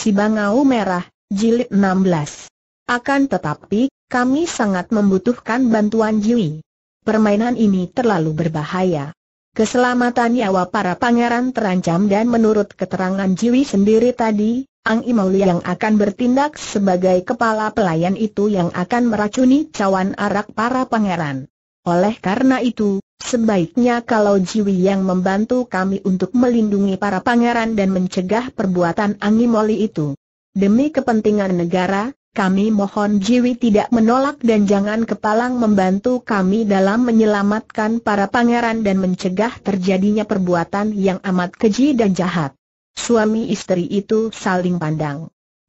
si Bangau Merah, Jilid 16. Akan tetapi, kami sangat membutuhkan bantuan Jui. Permainan ini terlalu berbahaya. Keselamatan nyawa para pangeran terancam dan menurut keterangan Jui sendiri tadi, Ang Imaulia yang akan bertindak sebagai kepala pelayan itu yang akan meracuni cawan arak para pangeran. Oleh karena itu, Sebaiknya kalau Jiwi yang membantu kami untuk melindungi para pangeran dan mencegah perbuatan Angimoli itu. Demi kepentingan negara, kami mohon Jiwi tidak menolak dan jangan kepalang membantu kami dalam menyelamatkan para pangeran dan mencegah terjadinya perbuatan yang amat keji dan jahat. Suami istri itu saling pandang.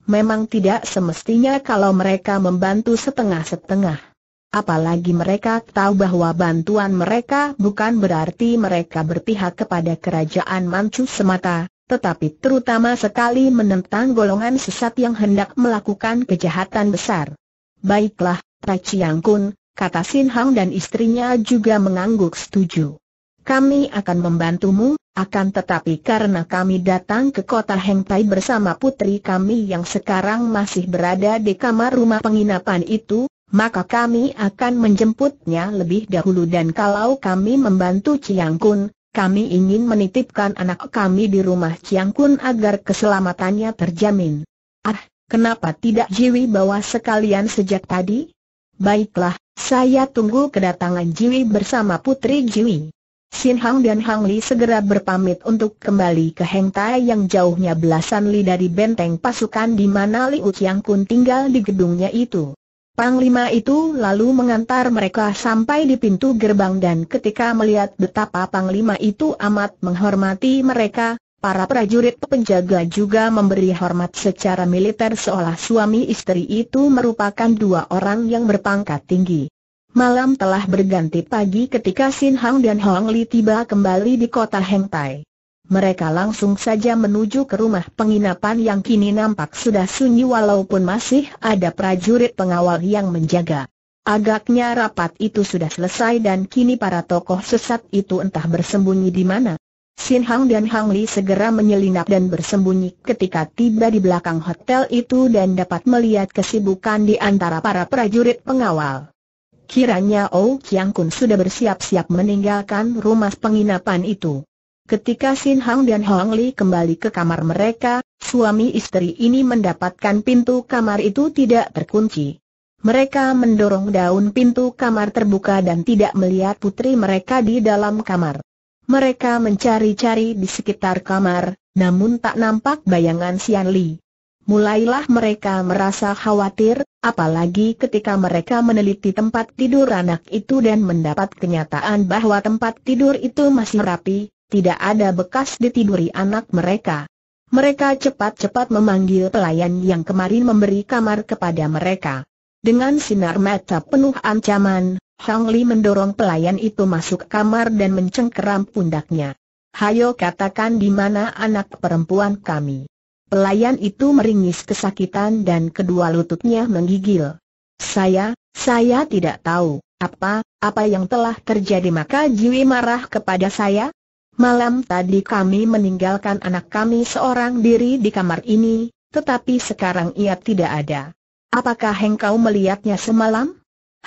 Memang tidak semestinya kalau mereka membantu setengah-setengah. Apalagi mereka tahu bahwa bantuan mereka bukan berarti mereka berpihak kepada kerajaan Manchu semata, tetapi terutama sekali menentang golongan sesat yang hendak melakukan kejahatan besar. Baiklah, Tai Chiang Kun, kata Sin Hang dan istrinya juga mengangguk setuju. Kami akan membantumu, akan tetapi karena kami datang ke kota Hengtai bersama putri kami yang sekarang masih berada di kamar rumah penginapan itu, maka kami akan menjemputnya lebih dahulu dan kalau kami membantu Chiang Kun, kami ingin menitipkan anak kami di rumah Chiang Kun agar keselamatannya terjamin. Ah, kenapa tidak Jiwi bawa sekalian sejak tadi? Baiklah, saya tunggu kedatangan Jiwi bersama Putri Jiwi. Sin Hang dan Hang Li segera berpamit untuk kembali ke Heng Tai yang jauhnya belasan li dari benteng pasukan di mana Liu Chiang Kun tinggal di gedungnya itu. Panglima itu lalu mengantar mereka sampai di pintu gerbang dan ketika melihat betapa Panglima itu amat menghormati mereka, para prajurit penjaga juga memberi hormat secara militer seolah suami istri itu merupakan dua orang yang berpangkat tinggi. Malam telah berganti pagi ketika Sin Hang dan Hong Li tiba kembali di kota Hengtai mereka langsung saja menuju ke rumah penginapan yang kini nampak sudah sunyi walaupun masih ada prajurit pengawal yang menjaga. Agaknya rapat itu sudah selesai dan kini para tokoh sesat itu entah bersembunyi di mana. Sin Hang dan Hang Li segera menyelinap dan bersembunyi ketika tiba di belakang hotel itu dan dapat melihat kesibukan di antara para prajurit pengawal. Kiranya Oh Kiang Kun sudah bersiap-siap meninggalkan rumah penginapan itu. Ketika Sin Hang dan Hong Li kembali ke kamar mereka, suami istri ini mendapatkan pintu kamar itu tidak terkunci. Mereka mendorong daun pintu kamar terbuka dan tidak melihat putri mereka di dalam kamar. Mereka mencari-cari di sekitar kamar, namun tak nampak bayangan Sian Li. Mulailah mereka merasa khawatir, apalagi ketika mereka meneliti tempat tidur anak itu dan mendapat kenyataan bahwa tempat tidur itu masih rapi, tidak ada bekas ditiduri anak mereka. Mereka cepat-cepat memanggil pelayan yang kemarin memberi kamar kepada mereka. Dengan sinar mata penuh ancaman, Hang Li mendorong pelayan itu masuk kamar dan mencengkeram pundaknya. Hayo katakan di mana anak perempuan kami. Pelayan itu meringis kesakitan dan kedua lututnya menggigil. Saya, saya tidak tahu, apa, apa yang telah terjadi maka Jiwi marah kepada saya? Malam tadi kami meninggalkan anak kami seorang diri di kamar ini, tetapi sekarang ia tidak ada. Apakah engkau melihatnya semalam?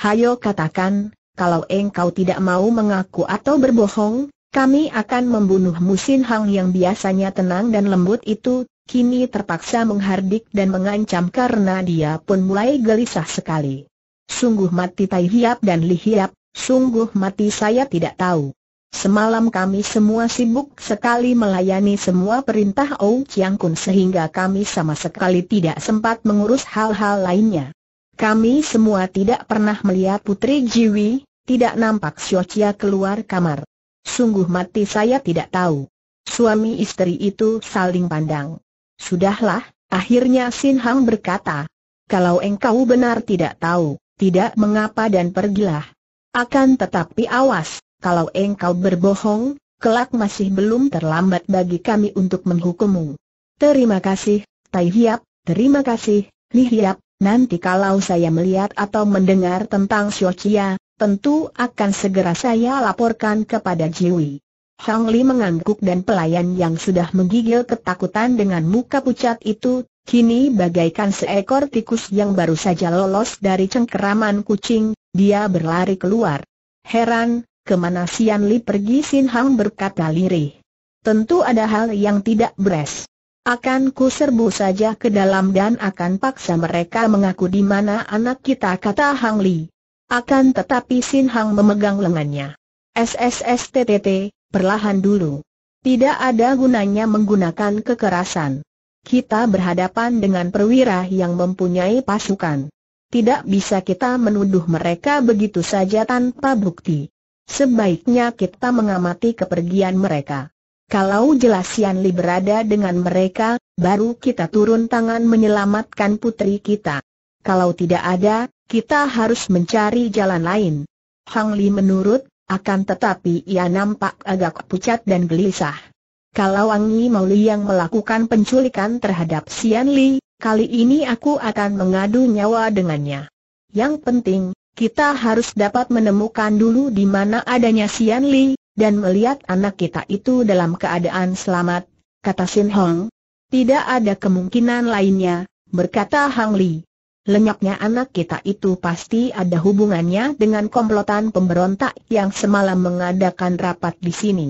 Hayo katakan, kalau engkau tidak mau mengaku atau berbohong, kami akan membunuh Musin Hang yang biasanya tenang dan lembut itu, kini terpaksa menghardik dan mengancam karena dia pun mulai gelisah sekali. Sungguh mati Tai Hiap dan Li Hiap, sungguh mati saya tidak tahu. Semalam kami semua sibuk sekali melayani semua perintah Ou Chiang Kun sehingga kami sama sekali tidak sempat mengurus hal-hal lainnya. Kami semua tidak pernah melihat Putri Jiwi, tidak nampak Chia keluar kamar. Sungguh mati saya tidak tahu. Suami istri itu saling pandang. Sudahlah, akhirnya Sin Hang berkata, kalau engkau benar tidak tahu, tidak mengapa dan pergilah. Akan tetapi awas, kalau engkau berbohong, kelak masih belum terlambat bagi kami untuk menghukummu. Terima kasih, Tai Hiap, terima kasih, Li Hiap, nanti kalau saya melihat atau mendengar tentang Chia, tentu akan segera saya laporkan kepada Jiwi. Hang Li mengangguk dan pelayan yang sudah menggigil ketakutan dengan muka pucat itu Kini bagaikan seekor tikus yang baru saja lolos dari cengkeraman kucing, dia berlari keluar. Heran, Kemana Sian Li pergi Sin Hang berkata lirih. Tentu ada hal yang tidak beres. Akan ku serbu saja ke dalam dan akan paksa mereka mengaku di mana anak kita kata Hang Li. Akan tetapi Sin Hang memegang lengannya. SSSTTT, perlahan dulu. Tidak ada gunanya menggunakan kekerasan. Kita berhadapan dengan perwira yang mempunyai pasukan. Tidak bisa kita menuduh mereka begitu saja tanpa bukti. Sebaiknya kita mengamati kepergian mereka. Kalau jelas Yan Li berada dengan mereka, baru kita turun tangan menyelamatkan putri kita. Kalau tidak ada, kita harus mencari jalan lain. Hang Li menurut, akan tetapi ia nampak agak pucat dan gelisah. Kalau Wang Yi Mauli yang melakukan penculikan terhadap Sian Li, kali ini aku akan mengadu nyawa dengannya. Yang penting, kita harus dapat menemukan dulu di mana adanya Sian Li, dan melihat anak kita itu dalam keadaan selamat, kata Sin Hong. Tidak ada kemungkinan lainnya, berkata Hang Li. Lenyapnya anak kita itu pasti ada hubungannya dengan komplotan pemberontak yang semalam mengadakan rapat di sini.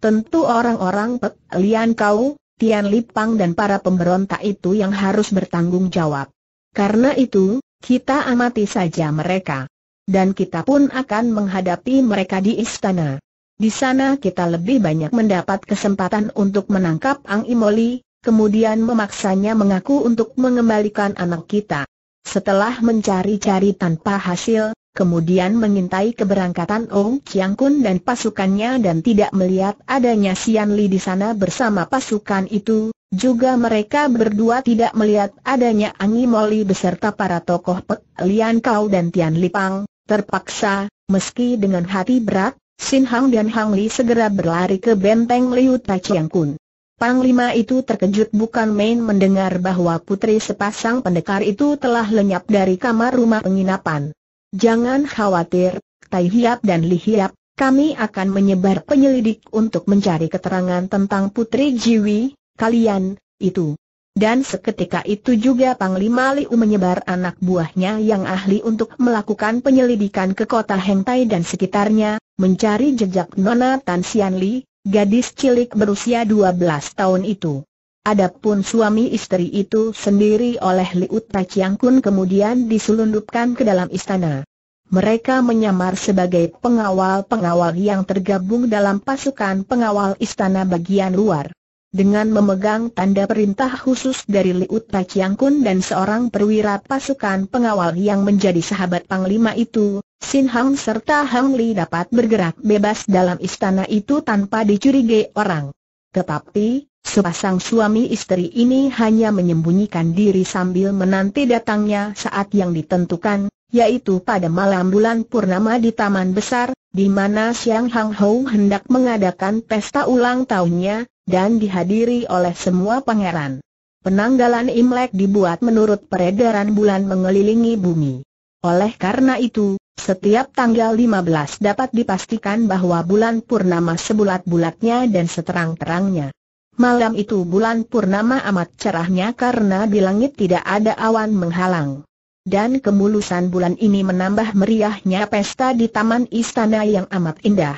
Tentu orang-orang Pek Lian Kau, Tian Lipang dan para pemberontak itu yang harus bertanggung jawab. Karena itu, kita amati saja mereka. Dan kita pun akan menghadapi mereka di istana. Di sana kita lebih banyak mendapat kesempatan untuk menangkap Ang Imoli, kemudian memaksanya mengaku untuk mengembalikan anak kita. Setelah mencari-cari tanpa hasil, kemudian mengintai keberangkatan Ong Chiang Kun dan pasukannya dan tidak melihat adanya Sian Li di sana bersama pasukan itu, juga mereka berdua tidak melihat adanya Angi Moli beserta para tokoh Pek Lian Kau dan Tian Lipang, terpaksa, meski dengan hati berat, Sin Hang dan Hang Li segera berlari ke benteng Liu Tai Kun. Panglima itu terkejut bukan main mendengar bahwa putri sepasang pendekar itu telah lenyap dari kamar rumah penginapan. Jangan khawatir, Tai Hiap dan Li Hiap, kami akan menyebar penyelidik untuk mencari keterangan tentang putri Jiwi, kalian, itu. Dan seketika itu juga Panglima Liu menyebar anak buahnya yang ahli untuk melakukan penyelidikan ke kota Hengtai dan sekitarnya, mencari jejak Nona Tan Xian Li, gadis cilik berusia 12 tahun itu. Adapun suami istri itu sendiri oleh Liu Taqiang Kun kemudian diselundupkan ke dalam istana. Mereka menyamar sebagai pengawal-pengawal yang tergabung dalam pasukan pengawal istana bagian luar dengan memegang tanda perintah khusus dari Liut Tachiang Kun dan seorang perwira pasukan pengawal yang menjadi sahabat Panglima itu, Sin Hang serta Hang Li dapat bergerak bebas dalam istana itu tanpa dicurigai orang. Tetapi, sepasang suami istri ini hanya menyembunyikan diri sambil menanti datangnya saat yang ditentukan, yaitu pada malam bulan purnama di Taman Besar, di mana Siang Hang Hou hendak mengadakan pesta ulang tahunnya, dan dihadiri oleh semua pangeran. Penanggalan Imlek dibuat menurut peredaran bulan mengelilingi bumi. Oleh karena itu, setiap tanggal 15 dapat dipastikan bahwa bulan purnama sebulat-bulatnya dan seterang-terangnya. Malam itu bulan purnama amat cerahnya karena di langit tidak ada awan menghalang. Dan kemulusan bulan ini menambah meriahnya pesta di taman istana yang amat indah.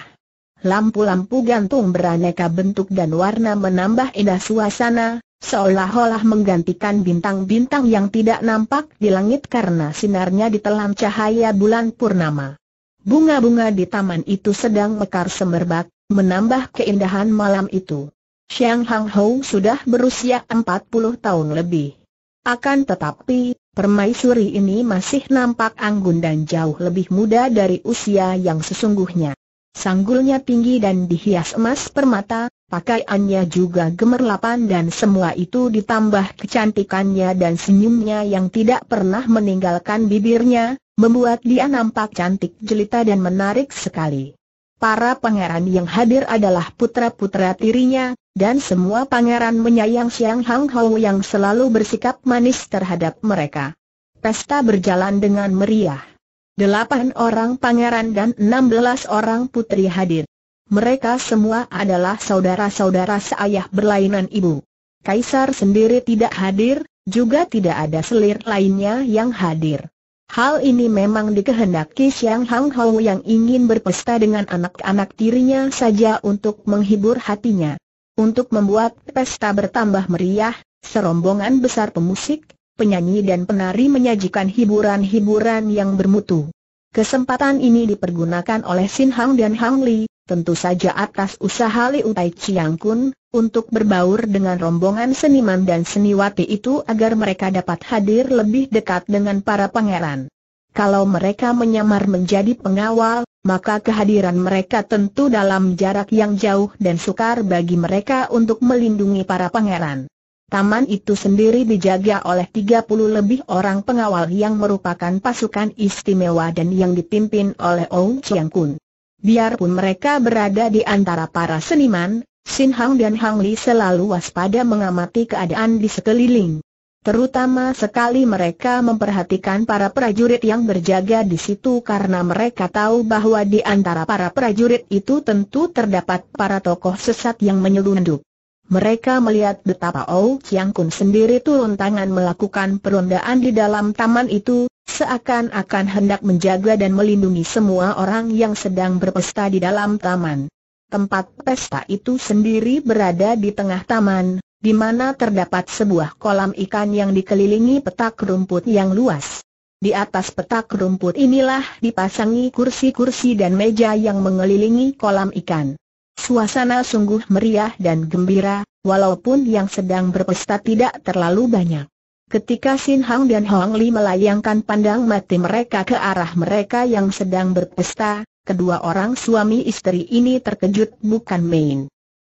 Lampu-lampu gantung beraneka bentuk dan warna menambah indah suasana, seolah-olah menggantikan bintang-bintang yang tidak nampak di langit karena sinarnya ditelan cahaya bulan purnama. Bunga-bunga di taman itu sedang mekar semerbak, menambah keindahan malam itu. Xiang Hang Hou sudah berusia 40 tahun lebih. Akan tetapi, permaisuri ini masih nampak anggun dan jauh lebih muda dari usia yang sesungguhnya. Sanggulnya tinggi dan dihias emas permata, pakaiannya juga gemerlapan dan semua itu ditambah kecantikannya dan senyumnya yang tidak pernah meninggalkan bibirnya, membuat dia nampak cantik jelita dan menarik sekali. Para pangeran yang hadir adalah putra-putra tirinya, dan semua pangeran menyayang Siang Hang Hou yang selalu bersikap manis terhadap mereka. Pesta berjalan dengan meriah. Delapan orang pangeran dan enam belas orang putri hadir. Mereka semua adalah saudara-saudara seayah berlainan ibu. Kaisar sendiri tidak hadir, juga tidak ada selir lainnya yang hadir. Hal ini memang dikehendaki siang Hang Hou yang ingin berpesta dengan anak-anak tirinya saja untuk menghibur hatinya. Untuk membuat pesta bertambah meriah, serombongan besar pemusik, penyanyi dan penari menyajikan hiburan-hiburan yang bermutu. Kesempatan ini dipergunakan oleh Sin Hang dan Hang Li, tentu saja atas usaha Liu Utai Chiang Kun, untuk berbaur dengan rombongan seniman dan seniwati itu agar mereka dapat hadir lebih dekat dengan para pangeran. Kalau mereka menyamar menjadi pengawal, maka kehadiran mereka tentu dalam jarak yang jauh dan sukar bagi mereka untuk melindungi para pangeran. Taman itu sendiri dijaga oleh 30 lebih orang pengawal yang merupakan pasukan istimewa dan yang dipimpin oleh Ong Chiang Kun. Biarpun mereka berada di antara para seniman, Sin Hang dan Hang Li selalu waspada mengamati keadaan di sekeliling. Terutama sekali mereka memperhatikan para prajurit yang berjaga di situ karena mereka tahu bahwa di antara para prajurit itu tentu terdapat para tokoh sesat yang menyelundup. Mereka melihat betapa Ou Chiang Kun sendiri turun tangan melakukan perondaan di dalam taman itu, seakan-akan hendak menjaga dan melindungi semua orang yang sedang berpesta di dalam taman. Tempat pesta itu sendiri berada di tengah taman, di mana terdapat sebuah kolam ikan yang dikelilingi petak rumput yang luas. Di atas petak rumput inilah dipasangi kursi-kursi dan meja yang mengelilingi kolam ikan. Suasana sungguh meriah dan gembira, walaupun yang sedang berpesta tidak terlalu banyak. Ketika Sin Hang dan Hong Li melayangkan pandang mati mereka ke arah mereka yang sedang berpesta, kedua orang suami istri ini terkejut bukan main.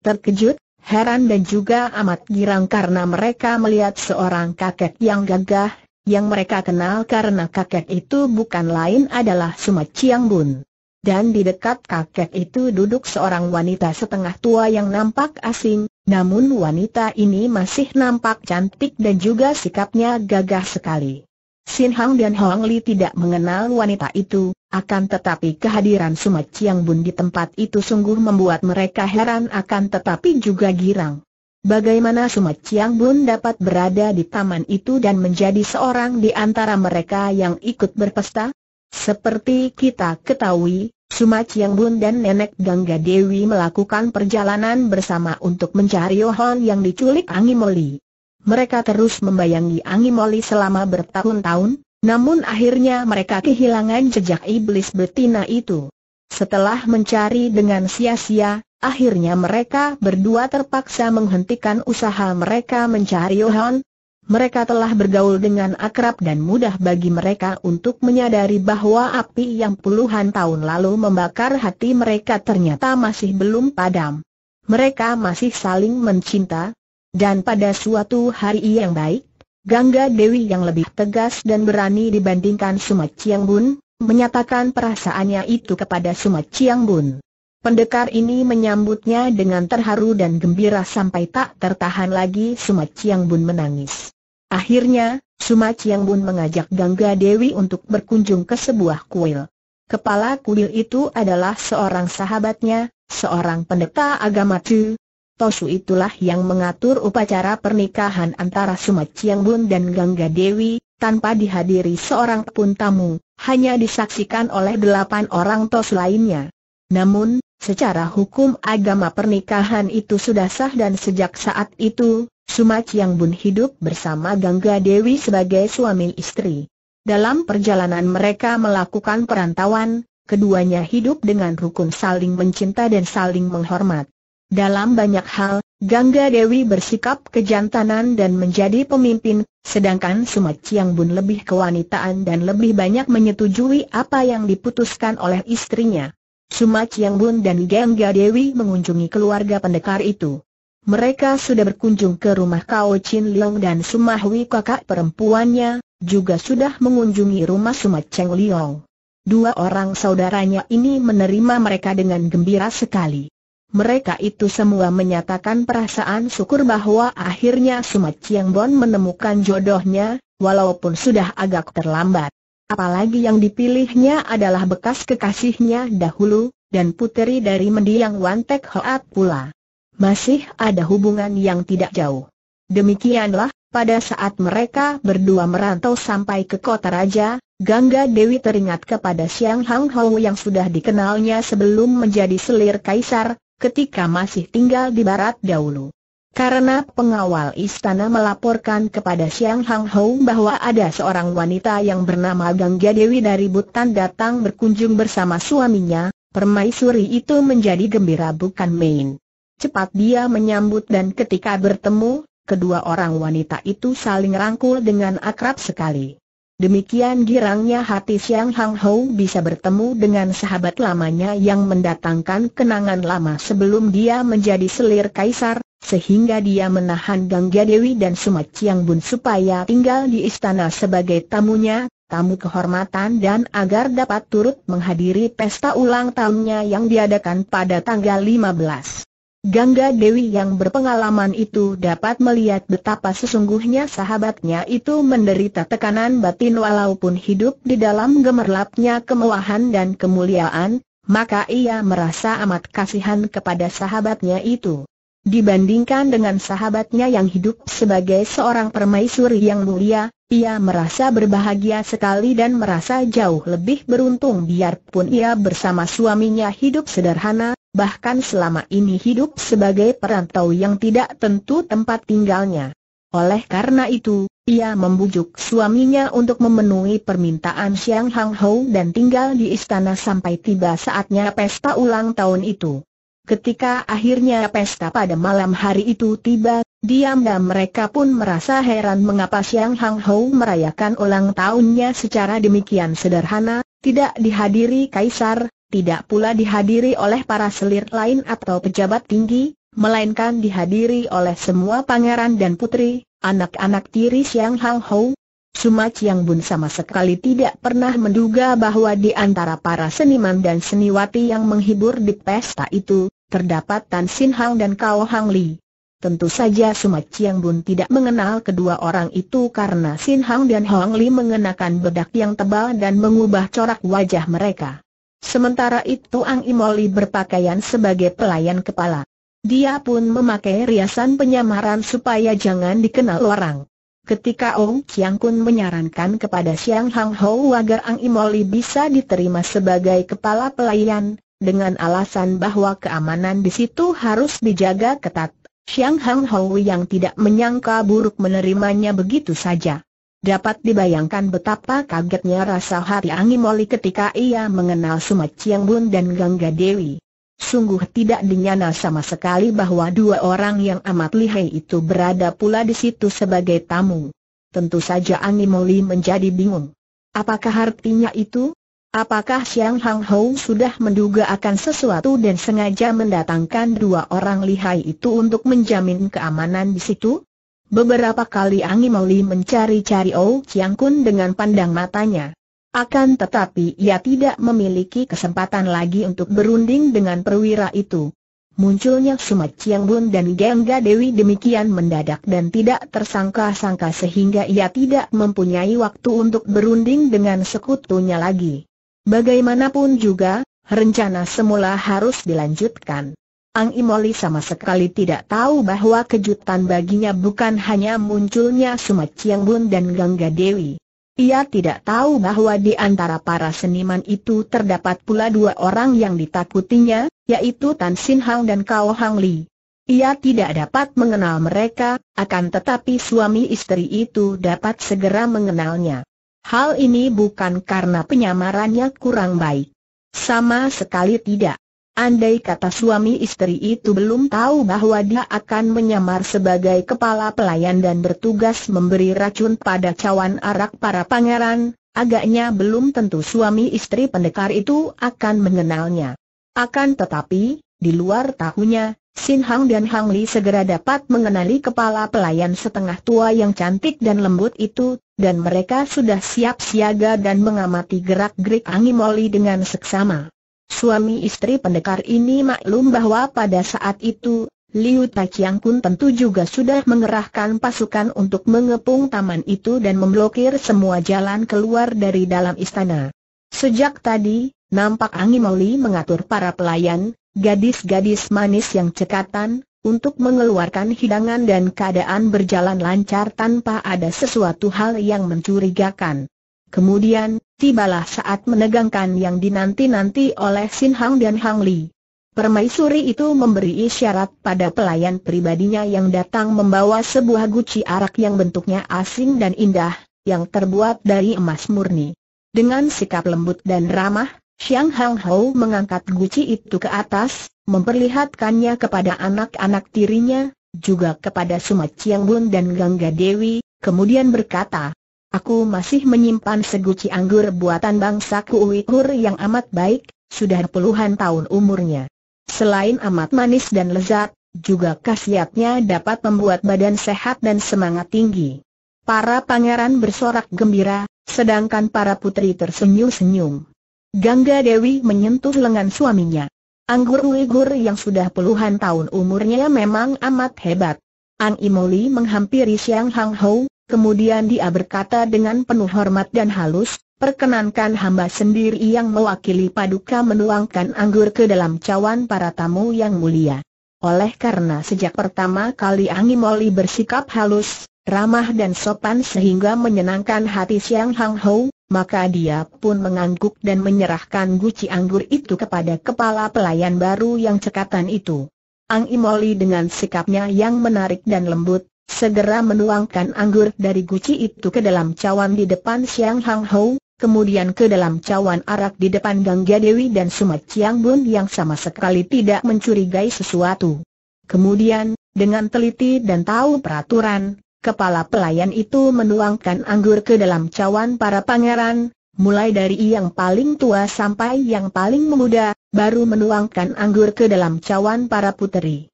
Terkejut, heran dan juga amat girang karena mereka melihat seorang kakek yang gagah, yang mereka kenal karena kakek itu bukan lain adalah Sumat Chiang Bun dan di dekat kakek itu duduk seorang wanita setengah tua yang nampak asing, namun wanita ini masih nampak cantik dan juga sikapnya gagah sekali. Sin Hang dan Hong Li tidak mengenal wanita itu, akan tetapi kehadiran Suma Chiang Bun di tempat itu sungguh membuat mereka heran akan tetapi juga girang. Bagaimana Suma Chiang Bun dapat berada di taman itu dan menjadi seorang di antara mereka yang ikut berpesta? Seperti kita ketahui, Sumat Yang Bun dan Nenek Gangga Dewi melakukan perjalanan bersama untuk mencari Yohon yang diculik Angimoli. Mereka terus membayangi Angimoli selama bertahun-tahun, namun akhirnya mereka kehilangan jejak iblis betina itu. Setelah mencari dengan sia-sia, akhirnya mereka berdua terpaksa menghentikan usaha mereka mencari Yohon, mereka telah bergaul dengan akrab dan mudah bagi mereka untuk menyadari bahwa api yang puluhan tahun lalu membakar hati mereka ternyata masih belum padam. Mereka masih saling mencinta, dan pada suatu hari yang baik, Gangga Dewi yang lebih tegas dan berani dibandingkan Sumat Chiang Bun, menyatakan perasaannya itu kepada Sumat Chiang Bun. Pendekar ini menyambutnya dengan terharu dan gembira sampai tak tertahan lagi Sumat Chiang Bun menangis. Akhirnya, Suma yang Bun mengajak Gangga Dewi untuk berkunjung ke sebuah kuil. Kepala kuil itu adalah seorang sahabatnya, seorang pendeta agama Chu. Tosu itulah yang mengatur upacara pernikahan antara Suma yang Bun dan Gangga Dewi, tanpa dihadiri seorang pun tamu, hanya disaksikan oleh delapan orang tos lainnya. Namun, secara hukum agama pernikahan itu sudah sah dan sejak saat itu, Suma Chiang Bun hidup bersama Gangga Dewi sebagai suami istri. Dalam perjalanan mereka melakukan perantauan, keduanya hidup dengan rukun saling mencinta dan saling menghormat. Dalam banyak hal, Gangga Dewi bersikap kejantanan dan menjadi pemimpin, sedangkan Suma Chiang Bun lebih kewanitaan dan lebih banyak menyetujui apa yang diputuskan oleh istrinya. Suma Chiang Bun dan Gangga Dewi mengunjungi keluarga pendekar itu. Mereka sudah berkunjung ke rumah Kao Chin Leong dan Sumahwi kakak perempuannya, juga sudah mengunjungi rumah Sumat Cheng Leong. Dua orang saudaranya ini menerima mereka dengan gembira sekali. Mereka itu semua menyatakan perasaan syukur bahwa akhirnya Sumat Chiang Bon menemukan jodohnya, walaupun sudah agak terlambat. Apalagi yang dipilihnya adalah bekas kekasihnya dahulu, dan puteri dari mendiang Wan Tek Hoat pula. Masih ada hubungan yang tidak jauh. Demikianlah, pada saat mereka berdua merantau sampai ke kota raja, Gangga Dewi teringat kepada Siang Hang Hou yang sudah dikenalnya sebelum menjadi selir kaisar, ketika masih tinggal di barat dahulu. Karena pengawal istana melaporkan kepada Siang Hang Hou bahwa ada seorang wanita yang bernama Gangga Dewi dari Butan datang berkunjung bersama suaminya, permaisuri itu menjadi gembira bukan main. Cepat dia menyambut dan ketika bertemu, kedua orang wanita itu saling rangkul dengan akrab sekali. Demikian girangnya hati Siang Hang Hou bisa bertemu dengan sahabat lamanya yang mendatangkan kenangan lama sebelum dia menjadi selir kaisar, sehingga dia menahan Gangga Dewi dan Sumat Chiang Bun supaya tinggal di istana sebagai tamunya, tamu kehormatan dan agar dapat turut menghadiri pesta ulang tahunnya yang diadakan pada tanggal 15 Gangga Dewi yang berpengalaman itu dapat melihat betapa sesungguhnya sahabatnya itu menderita tekanan batin walaupun hidup di dalam gemerlapnya kemewahan dan kemuliaan, maka ia merasa amat kasihan kepada sahabatnya itu. Dibandingkan dengan sahabatnya yang hidup sebagai seorang permaisuri yang mulia, ia merasa berbahagia sekali dan merasa jauh lebih beruntung biarpun ia bersama suaminya hidup sederhana, bahkan selama ini hidup sebagai perantau yang tidak tentu tempat tinggalnya. Oleh karena itu, ia membujuk suaminya untuk memenuhi permintaan Xiang Hang Hou dan tinggal di istana sampai tiba saatnya pesta ulang tahun itu. Ketika akhirnya pesta pada malam hari itu tiba, diam-diam mereka pun merasa heran mengapa Xiang Hang Hou merayakan ulang tahunnya secara demikian sederhana, tidak dihadiri kaisar, tidak pula dihadiri oleh para selir lain atau pejabat tinggi, melainkan dihadiri oleh semua pangeran dan putri, anak-anak tiri Siang Hang Hou. Suma Chiang Bun sama sekali tidak pernah menduga bahwa di antara para seniman dan seniwati yang menghibur di pesta itu, terdapat Tan Sin Hang dan Kao Hang Li. Tentu saja Suma Chiang Bun tidak mengenal kedua orang itu karena Sin Hang dan Hong Li mengenakan bedak yang tebal dan mengubah corak wajah mereka. Sementara itu Ang Imoli berpakaian sebagai pelayan kepala. Dia pun memakai riasan penyamaran supaya jangan dikenal orang. Ketika Ong Chiang Kun menyarankan kepada Xiang Hang Hou agar Ang Imoli bisa diterima sebagai kepala pelayan, dengan alasan bahwa keamanan di situ harus dijaga ketat, Xiang Hang Hou yang tidak menyangka buruk menerimanya begitu saja. Dapat dibayangkan betapa kagetnya rasa hati Angimoli ketika ia mengenal Suma Chiang Bun dan Gangga Dewi. Sungguh tidak dinyana sama sekali bahwa dua orang yang amat lihai itu berada pula di situ sebagai tamu. Tentu saja Angimoli menjadi bingung. Apakah artinya itu? Apakah Xiang Hang Hou sudah menduga akan sesuatu dan sengaja mendatangkan dua orang lihai itu untuk menjamin keamanan di situ? Beberapa kali Mauli mencari-cari Oh Chiang Kun dengan pandang matanya. Akan tetapi ia tidak memiliki kesempatan lagi untuk berunding dengan perwira itu. Munculnya Sumat Chiang Bun dan Gengga Dewi demikian mendadak dan tidak tersangka-sangka sehingga ia tidak mempunyai waktu untuk berunding dengan sekutunya lagi. Bagaimanapun juga, rencana semula harus dilanjutkan. Ang Imoli sama sekali tidak tahu bahwa kejutan baginya bukan hanya munculnya Sumat Chiang Bun dan Gangga Dewi. Ia tidak tahu bahwa di antara para seniman itu terdapat pula dua orang yang ditakutinya, yaitu Tan Sin Hang dan Kao Hang Li. Ia tidak dapat mengenal mereka, akan tetapi suami istri itu dapat segera mengenalnya. Hal ini bukan karena penyamarannya kurang baik. Sama sekali tidak. Andai kata suami istri itu belum tahu bahwa dia akan menyamar sebagai kepala pelayan dan bertugas memberi racun pada cawan arak para pangeran, agaknya belum tentu suami istri pendekar itu akan mengenalnya. Akan tetapi, di luar tahunya, Sin Hang dan Hang Li segera dapat mengenali kepala pelayan setengah tua yang cantik dan lembut itu, dan mereka sudah siap siaga dan mengamati gerak-gerik Angimoli dengan seksama. Suami istri pendekar ini maklum bahwa pada saat itu, Liu Taqiang pun tentu juga sudah mengerahkan pasukan untuk mengepung taman itu dan memblokir semua jalan keluar dari dalam istana. Sejak tadi, nampak Angi Moli mengatur para pelayan, gadis-gadis manis yang cekatan, untuk mengeluarkan hidangan dan keadaan berjalan lancar tanpa ada sesuatu hal yang mencurigakan. Kemudian, tibalah saat menegangkan yang dinanti-nanti oleh Sin Hang dan Hang Li. Permaisuri itu memberi isyarat pada pelayan pribadinya yang datang membawa sebuah guci arak yang bentuknya asing dan indah, yang terbuat dari emas murni. Dengan sikap lembut dan ramah, Xiang Hang Hou mengangkat guci itu ke atas, memperlihatkannya kepada anak-anak tirinya, juga kepada Sumat Chiang Bun dan Gangga Dewi, kemudian berkata, Aku masih menyimpan seguci anggur buatan bangsa Uighur yang amat baik, sudah puluhan tahun umurnya. Selain amat manis dan lezat, juga khasiatnya dapat membuat badan sehat dan semangat tinggi. Para pangeran bersorak gembira, sedangkan para putri tersenyum-senyum. Gangga Dewi menyentuh lengan suaminya. Anggur Uighur yang sudah puluhan tahun umurnya memang amat hebat. Ang Imoli menghampiri Siang Hang Hou, Kemudian dia berkata dengan penuh hormat dan halus, perkenankan hamba sendiri yang mewakili paduka menuangkan anggur ke dalam cawan para tamu yang mulia. Oleh karena sejak pertama kali Angi Moli bersikap halus, ramah dan sopan sehingga menyenangkan hati Siang Hang Hou, maka dia pun mengangguk dan menyerahkan guci anggur itu kepada kepala pelayan baru yang cekatan itu. Ang Imoli dengan sikapnya yang menarik dan lembut, segera menuangkan anggur dari guci itu ke dalam cawan di depan Siang Hang Hou, kemudian ke dalam cawan arak di depan Gangga Dewi dan Sumat Chiang Bun yang sama sekali tidak mencurigai sesuatu. Kemudian, dengan teliti dan tahu peraturan, kepala pelayan itu menuangkan anggur ke dalam cawan para pangeran, mulai dari yang paling tua sampai yang paling muda, baru menuangkan anggur ke dalam cawan para puteri.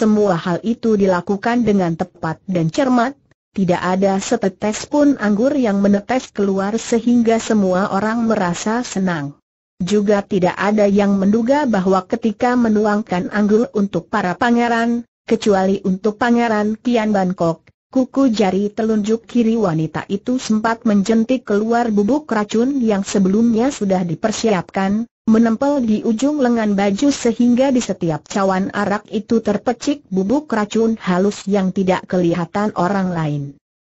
Semua hal itu dilakukan dengan tepat dan cermat, tidak ada setetes pun anggur yang menetes keluar sehingga semua orang merasa senang. Juga tidak ada yang menduga bahwa ketika menuangkan anggur untuk para pangeran, kecuali untuk pangeran Kian Bangkok, kuku jari telunjuk kiri wanita itu sempat menjentik keluar bubuk racun yang sebelumnya sudah dipersiapkan, menempel di ujung lengan baju sehingga di setiap cawan arak itu terpecik bubuk racun halus yang tidak kelihatan orang lain.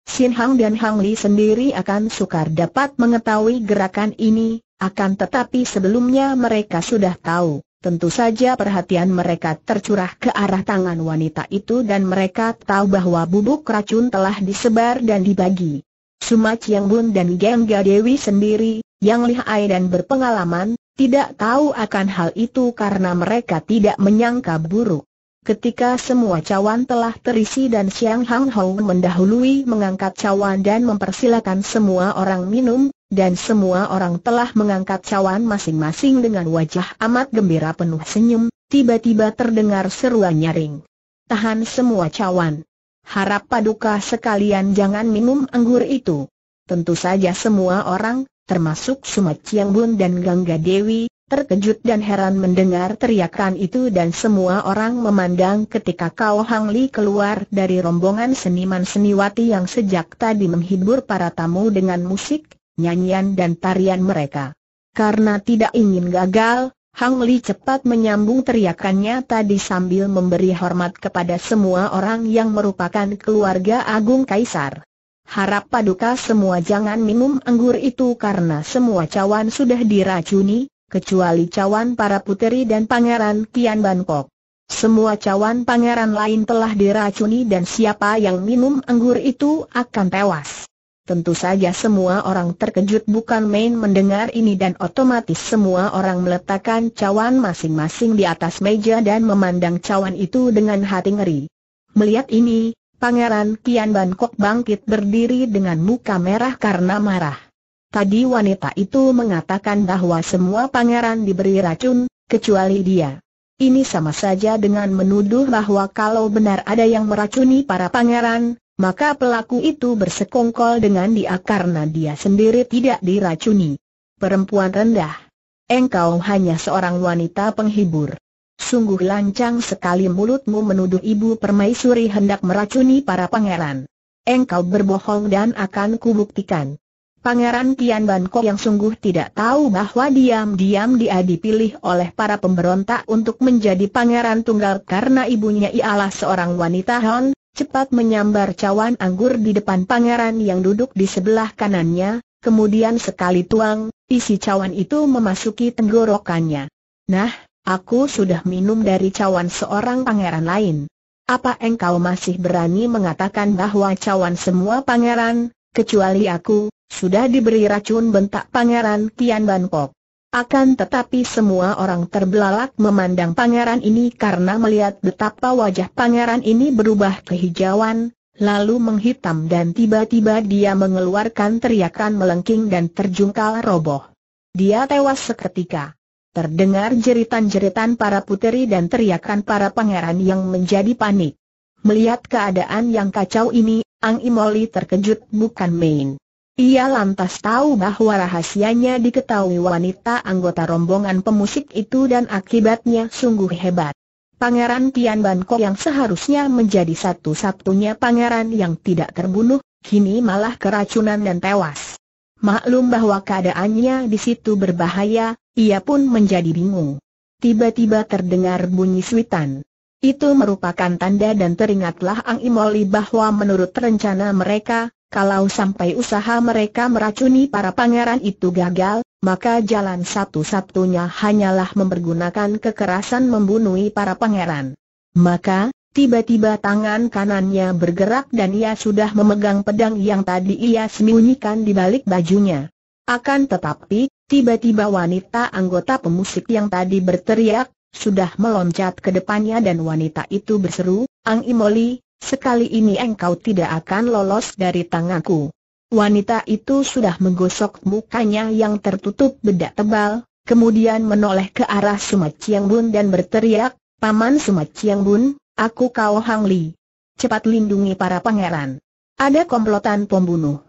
Sin Hang dan Hang Li sendiri akan sukar dapat mengetahui gerakan ini, akan tetapi sebelumnya mereka sudah tahu. Tentu saja perhatian mereka tercurah ke arah tangan wanita itu dan mereka tahu bahwa bubuk racun telah disebar dan dibagi. Sumat Yang Bun dan Gengga Dewi sendiri, yang lihai dan berpengalaman, tidak tahu akan hal itu karena mereka tidak menyangka buruk. Ketika semua cawan telah terisi dan Siang Hang Hou mendahului mengangkat cawan dan mempersilakan semua orang minum, dan semua orang telah mengangkat cawan masing-masing dengan wajah amat gembira penuh senyum, tiba-tiba terdengar seruan nyaring. Tahan semua cawan. Harap paduka sekalian jangan minum anggur itu. Tentu saja semua orang, termasuk Sumat Bun dan Gangga Dewi, terkejut dan heran mendengar teriakan itu dan semua orang memandang ketika Kau Hang Li keluar dari rombongan seniman seniwati yang sejak tadi menghibur para tamu dengan musik, nyanyian dan tarian mereka. Karena tidak ingin gagal, Hang Li cepat menyambung teriakannya tadi sambil memberi hormat kepada semua orang yang merupakan keluarga Agung Kaisar. Harap paduka semua jangan minum anggur itu karena semua cawan sudah diracuni, kecuali cawan para puteri dan pangeran Kian Bangkok. Semua cawan pangeran lain telah diracuni dan siapa yang minum anggur itu akan tewas. Tentu saja semua orang terkejut bukan main mendengar ini dan otomatis semua orang meletakkan cawan masing-masing di atas meja dan memandang cawan itu dengan hati ngeri. Melihat ini, Pangeran Kian Bangkok bangkit berdiri dengan muka merah karena marah. Tadi wanita itu mengatakan bahwa semua pangeran diberi racun, kecuali dia. Ini sama saja dengan menuduh bahwa kalau benar ada yang meracuni para pangeran, maka pelaku itu bersekongkol dengan dia karena dia sendiri tidak diracuni. Perempuan rendah. Engkau hanya seorang wanita penghibur. Sungguh lancang sekali mulutmu menuduh ibu permaisuri hendak meracuni para pangeran. Engkau berbohong dan akan kubuktikan. Pangeran Tian Ban yang sungguh tidak tahu bahwa diam-diam dia dipilih oleh para pemberontak untuk menjadi pangeran tunggal karena ibunya ialah seorang wanita Hon cepat menyambar cawan anggur di depan pangeran yang duduk di sebelah kanannya, kemudian sekali tuang, isi cawan itu memasuki tenggorokannya. Nah, Aku sudah minum dari cawan seorang pangeran lain. Apa engkau masih berani mengatakan bahwa cawan semua pangeran, kecuali aku, sudah diberi racun bentak pangeran Kian Bangkok. Akan tetapi semua orang terbelalak memandang pangeran ini karena melihat betapa wajah pangeran ini berubah kehijauan, lalu menghitam dan tiba-tiba dia mengeluarkan teriakan melengking dan terjungkal roboh. Dia tewas seketika. Terdengar jeritan-jeritan para puteri dan teriakan para pangeran yang menjadi panik. Melihat keadaan yang kacau ini, Ang Imoli terkejut bukan main. Ia lantas tahu bahwa rahasianya diketahui wanita anggota rombongan pemusik itu dan akibatnya sungguh hebat. Pangeran Tian Banko yang seharusnya menjadi satu-satunya pangeran yang tidak terbunuh, kini malah keracunan dan tewas. Maklum bahwa keadaannya di situ berbahaya, ia pun menjadi bingung. Tiba-tiba terdengar bunyi suitan. Itu merupakan tanda dan teringatlah Ang Imoli bahwa menurut rencana mereka, kalau sampai usaha mereka meracuni para pangeran itu gagal, maka jalan satu-satunya hanyalah mempergunakan kekerasan membunuhi para pangeran. Maka, tiba-tiba tangan kanannya bergerak dan ia sudah memegang pedang yang tadi ia sembunyikan di balik bajunya. Akan tetapi, Tiba-tiba wanita anggota pemusik yang tadi berteriak, sudah meloncat ke depannya dan wanita itu berseru, Ang Imoli, sekali ini engkau tidak akan lolos dari tanganku. Wanita itu sudah menggosok mukanya yang tertutup bedak tebal, kemudian menoleh ke arah Sumat Chiang Bun dan berteriak, Paman Sumat Chiang Bun, aku kau Hang Li. Cepat lindungi para pangeran. Ada komplotan pembunuh.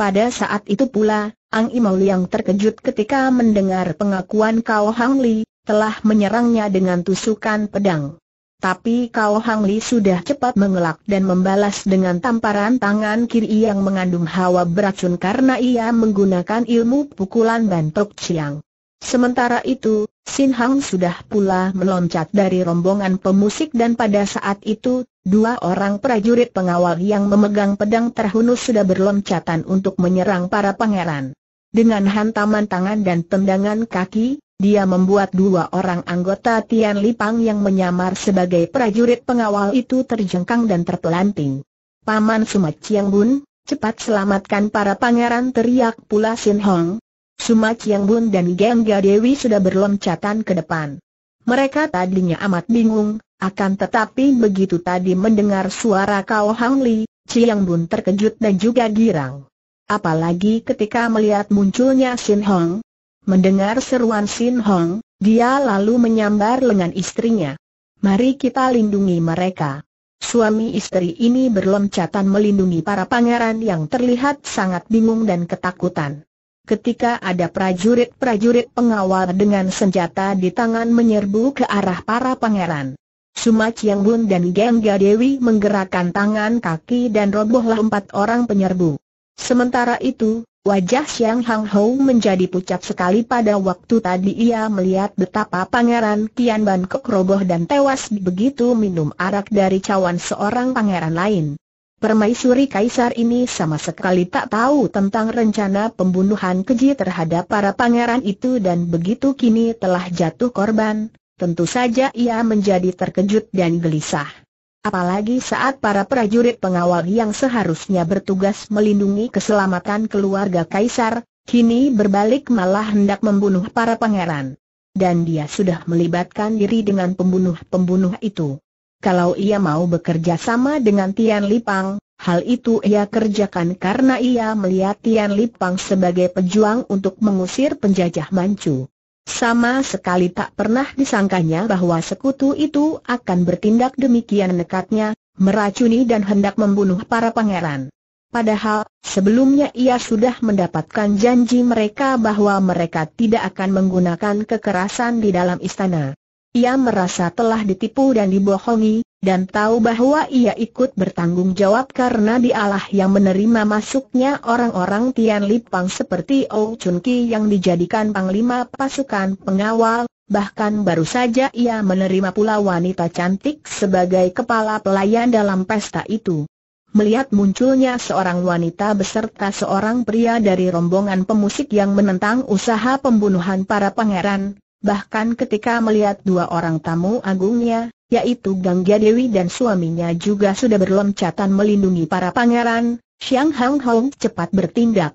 Pada saat itu pula, Ang Imau Liang terkejut ketika mendengar pengakuan Kao Hang Li, telah menyerangnya dengan tusukan pedang. Tapi Kao Hang Li sudah cepat mengelak dan membalas dengan tamparan tangan kiri yang mengandung hawa beracun karena ia menggunakan ilmu pukulan bantok ciang. Sementara itu, Sin Hang sudah pula meloncat dari rombongan pemusik dan pada saat itu, dua orang prajurit pengawal yang memegang pedang terhunus sudah berloncatan untuk menyerang para pangeran. Dengan hantaman tangan dan tendangan kaki, dia membuat dua orang anggota Tian Lipang yang menyamar sebagai prajurit pengawal itu terjengkang dan terpelanting. Paman Sumat Chiang Bun, cepat selamatkan para pangeran teriak pula Sin Hong. Sumat Chiang Bun dan Gengga Dewi sudah berloncatan ke depan. Mereka tadinya amat bingung, akan tetapi begitu tadi mendengar suara kau Hang Li, Chiang Bun terkejut dan juga girang. Apalagi ketika melihat munculnya Sin Hong. Mendengar seruan Sin Hong, dia lalu menyambar lengan istrinya. Mari kita lindungi mereka. Suami istri ini berloncatan melindungi para pangeran yang terlihat sangat bingung dan ketakutan. Ketika ada prajurit-prajurit pengawal dengan senjata di tangan menyerbu ke arah para pangeran. Suma Chiang Bun dan Gengga Dewi menggerakkan tangan kaki dan robohlah empat orang penyerbu. Sementara itu, wajah Xiang Hang Hou menjadi pucat sekali pada waktu tadi ia melihat betapa pangeran Tian Ban Kok roboh dan tewas begitu minum arak dari cawan seorang pangeran lain. Permaisuri Kaisar ini sama sekali tak tahu tentang rencana pembunuhan keji terhadap para pangeran itu dan begitu kini telah jatuh korban, tentu saja ia menjadi terkejut dan gelisah. Apalagi saat para prajurit pengawal yang seharusnya bertugas melindungi keselamatan keluarga kaisar, kini berbalik malah hendak membunuh para pangeran. Dan dia sudah melibatkan diri dengan pembunuh-pembunuh itu. Kalau ia mau bekerja sama dengan Tian Lipang, hal itu ia kerjakan karena ia melihat Tian Lipang sebagai pejuang untuk mengusir penjajah Manchu. Sama sekali tak pernah disangkanya bahwa sekutu itu akan bertindak demikian nekatnya, meracuni dan hendak membunuh para pangeran. Padahal, sebelumnya ia sudah mendapatkan janji mereka bahwa mereka tidak akan menggunakan kekerasan di dalam istana. Ia merasa telah ditipu dan dibohongi, dan tahu bahwa ia ikut bertanggung jawab karena dialah yang menerima masuknya orang-orang Tian Lipang seperti Ou Chun Ki yang dijadikan panglima pasukan pengawal, bahkan baru saja ia menerima pula wanita cantik sebagai kepala pelayan dalam pesta itu. Melihat munculnya seorang wanita beserta seorang pria dari rombongan pemusik yang menentang usaha pembunuhan para pangeran, bahkan ketika melihat dua orang tamu agungnya, yaitu Gangga Dewi dan suaminya juga sudah berloncatan melindungi para pangeran, Xiang Hang Hong cepat bertindak.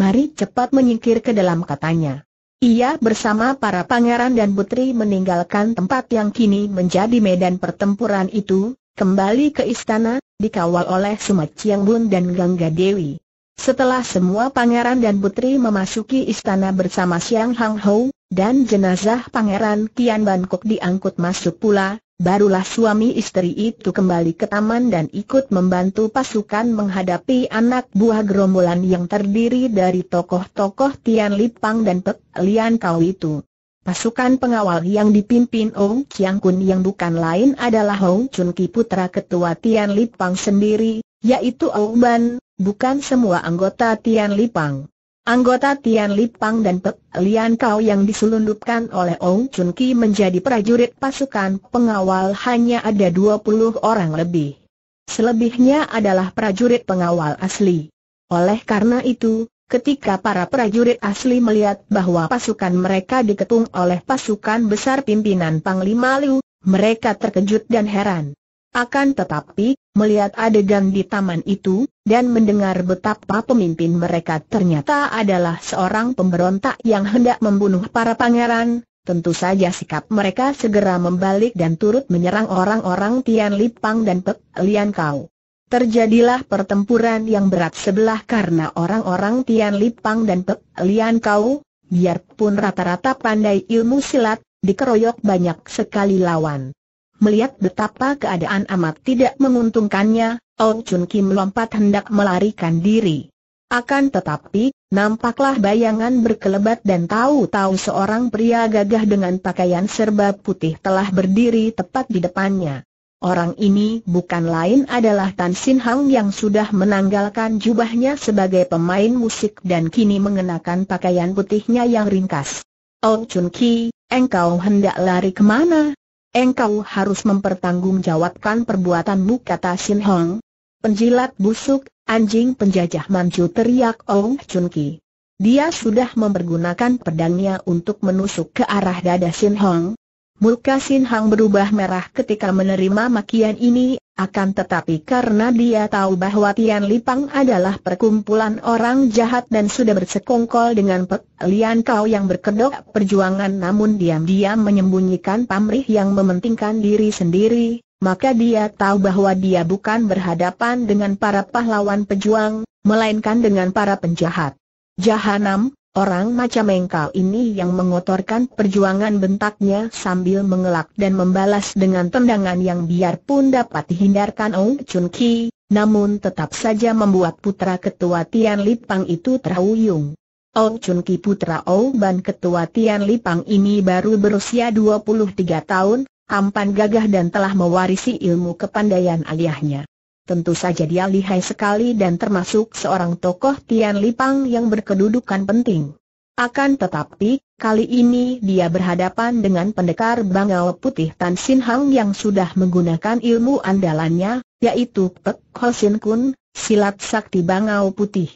Mari cepat menyingkir ke dalam katanya. Ia bersama para pangeran dan putri meninggalkan tempat yang kini menjadi medan pertempuran itu, kembali ke istana, dikawal oleh Sumat Chiang Bun dan Gangga Dewi. Setelah semua pangeran dan putri memasuki istana bersama Xiang Hang Hong, dan jenazah Pangeran Kian Bangkok diangkut masuk pula, barulah suami istri itu kembali ke taman dan ikut membantu pasukan menghadapi anak buah gerombolan yang terdiri dari tokoh-tokoh Tian Lipang dan Pek Lian Kau itu. Pasukan pengawal yang dipimpin Ong Chiang Kun yang bukan lain adalah Hong Chun Ki putra ketua Tian Lipang sendiri, yaitu Ong Ban, bukan semua anggota Tian Lipang. Anggota Tian Lipang dan Pek Lian Kau yang diselundupkan oleh Ong Chun Ki menjadi prajurit pasukan pengawal hanya ada 20 orang lebih. Selebihnya adalah prajurit pengawal asli. Oleh karena itu, ketika para prajurit asli melihat bahwa pasukan mereka diketung oleh pasukan besar pimpinan Panglima Liu, mereka terkejut dan heran. Akan tetapi, melihat adegan di taman itu, dan mendengar betapa pemimpin mereka ternyata adalah seorang pemberontak yang hendak membunuh para pangeran, tentu saja sikap mereka segera membalik dan turut menyerang orang-orang Tian Lipang dan Pek Lian Kau. Terjadilah pertempuran yang berat sebelah karena orang-orang Tian Lipang dan Pek Lian Kau, biarpun rata-rata pandai ilmu silat, dikeroyok banyak sekali lawan. Melihat betapa keadaan amat tidak menguntungkannya, Oh Chun Kim lompat hendak melarikan diri. Akan tetapi, nampaklah bayangan berkelebat dan tahu-tahu seorang pria gagah dengan pakaian serba putih telah berdiri tepat di depannya. Orang ini bukan lain adalah Tan Sin Hang yang sudah menanggalkan jubahnya sebagai pemain musik dan kini mengenakan pakaian putihnya yang ringkas. Oh Chun Ki, engkau hendak lari kemana? Engkau harus mempertanggungjawabkan perbuatanmu kata Sin Hong. Penjilat busuk, anjing penjajah manju teriak Ong oh, Chun Ki. Dia sudah mempergunakan pedangnya untuk menusuk ke arah dada Sin Hong, Muka Sin Hang berubah merah ketika menerima makian ini, akan tetapi karena dia tahu bahwa Tian Lipang adalah perkumpulan orang jahat dan sudah bersekongkol dengan Pek Lian Kau yang berkedok perjuangan namun diam-diam menyembunyikan pamrih yang mementingkan diri sendiri, maka dia tahu bahwa dia bukan berhadapan dengan para pahlawan pejuang, melainkan dengan para penjahat. Jahanam, Orang macam engkau ini yang mengotorkan perjuangan bentaknya sambil mengelak dan membalas dengan tendangan yang biarpun dapat dihindarkan Ong Chun Ki, namun tetap saja membuat putra ketua Tian Lipang itu terhuyung. Ong Chun Ki putra Ong Ban ketua Tian Lipang ini baru berusia 23 tahun, tampan gagah dan telah mewarisi ilmu kepandaian ayahnya. Tentu saja dia lihai sekali dan termasuk seorang tokoh Tian Lipang yang berkedudukan penting. Akan tetapi, kali ini dia berhadapan dengan pendekar Bangau Putih Tan Sin Hang yang sudah menggunakan ilmu andalannya, yaitu Pek Sin Kun, silat sakti Bangau Putih.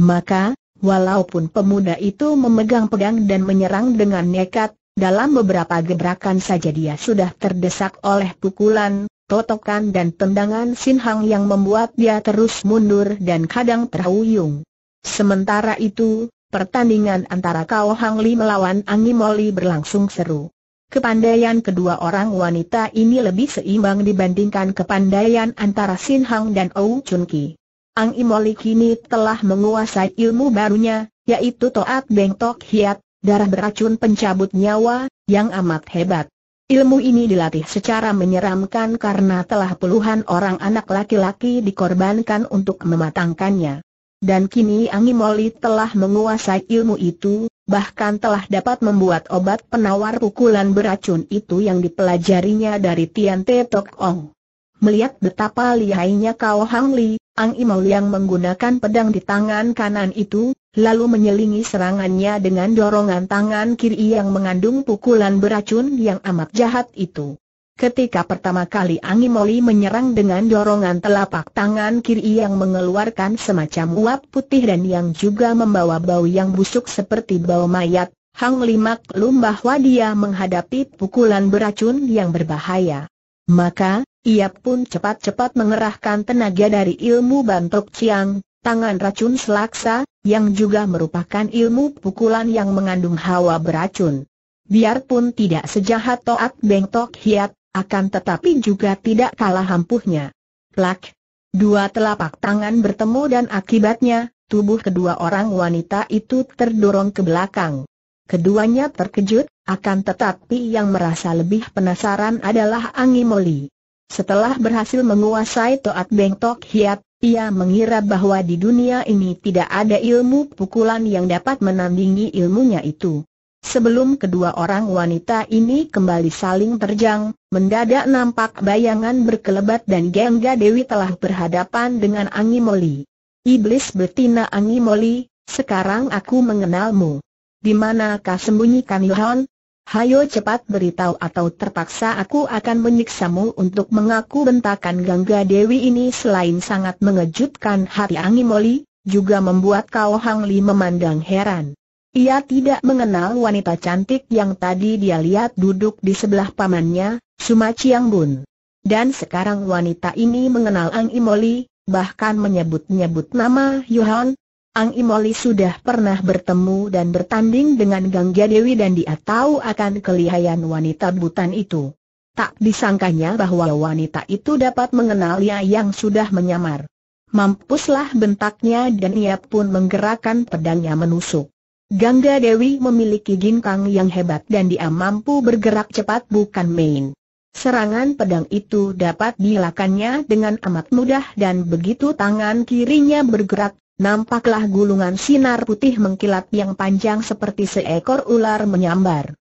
Maka, walaupun pemuda itu memegang pedang dan menyerang dengan nekat, dalam beberapa gebrakan saja dia sudah terdesak oleh pukulan, totokan dan tendangan Sin Hang yang membuat dia terus mundur dan kadang terhuyung. Sementara itu, pertandingan antara Kao Hang Li melawan Angi Moli berlangsung seru. Kepandaian kedua orang wanita ini lebih seimbang dibandingkan kepandaian antara Sin Hang dan Ou Chun Ki. Ang Imoli kini telah menguasai ilmu barunya, yaitu Toat Beng Tok Hiat, darah beracun pencabut nyawa, yang amat hebat. Ilmu ini dilatih secara menyeramkan karena telah puluhan orang anak laki-laki dikorbankan untuk mematangkannya. Dan kini Angi Moli telah menguasai ilmu itu, bahkan telah dapat membuat obat penawar pukulan beracun itu yang dipelajarinya dari Tian Te Tok Ong. Melihat betapa lihainya Kau Hang Li, Ang Imol yang menggunakan pedang di tangan kanan itu, lalu menyelingi serangannya dengan dorongan tangan kiri yang mengandung pukulan beracun yang amat jahat itu. Ketika pertama kali Angimoli menyerang dengan dorongan telapak tangan kiri yang mengeluarkan semacam uap putih dan yang juga membawa bau yang busuk seperti bau mayat, Hang Limak Lum bahwa dia menghadapi pukulan beracun yang berbahaya. Maka, ia pun cepat-cepat mengerahkan tenaga dari ilmu bantok ciang, tangan racun selaksa, yang juga merupakan ilmu pukulan yang mengandung hawa beracun. Biarpun tidak sejahat Toat Beng Tok Hiat, akan tetapi juga tidak kalah ampuhnya. Plak! Dua telapak tangan bertemu dan akibatnya, tubuh kedua orang wanita itu terdorong ke belakang. Keduanya terkejut, akan tetapi yang merasa lebih penasaran adalah Angi Moli. Setelah berhasil menguasai Toat Beng Tok Hiat, ia mengira bahwa di dunia ini tidak ada ilmu pukulan yang dapat menandingi ilmunya itu. Sebelum kedua orang wanita ini kembali saling terjang, mendadak nampak bayangan berkelebat dan Gengga Dewi telah berhadapan dengan Angi Moli. Iblis betina Angi Moli, sekarang aku mengenalmu. Di manakah sembunyikan Yohan? Hayo cepat beritahu atau terpaksa aku akan menyiksamu untuk mengaku bentakan Gangga Dewi ini selain sangat mengejutkan hati Angimoli, juga membuat Kau Hang Li memandang heran. Ia tidak mengenal wanita cantik yang tadi dia lihat duduk di sebelah pamannya, Suma Chiang Bun. Dan sekarang wanita ini mengenal Ang Imoli, bahkan menyebut-nyebut nama Yuhan, Ang Imoli sudah pernah bertemu dan bertanding dengan Gangga Dewi dan dia tahu akan kelihayan wanita butan itu. Tak disangkanya bahwa wanita itu dapat mengenalnya yang sudah menyamar. Mampuslah bentaknya dan ia pun menggerakkan pedangnya menusuk. Gangga Dewi memiliki ginkang yang hebat dan dia mampu bergerak cepat bukan main. Serangan pedang itu dapat dilakannya dengan amat mudah dan begitu tangan kirinya bergerak nampaklah gulungan sinar putih mengkilat yang panjang seperti seekor ular menyambar.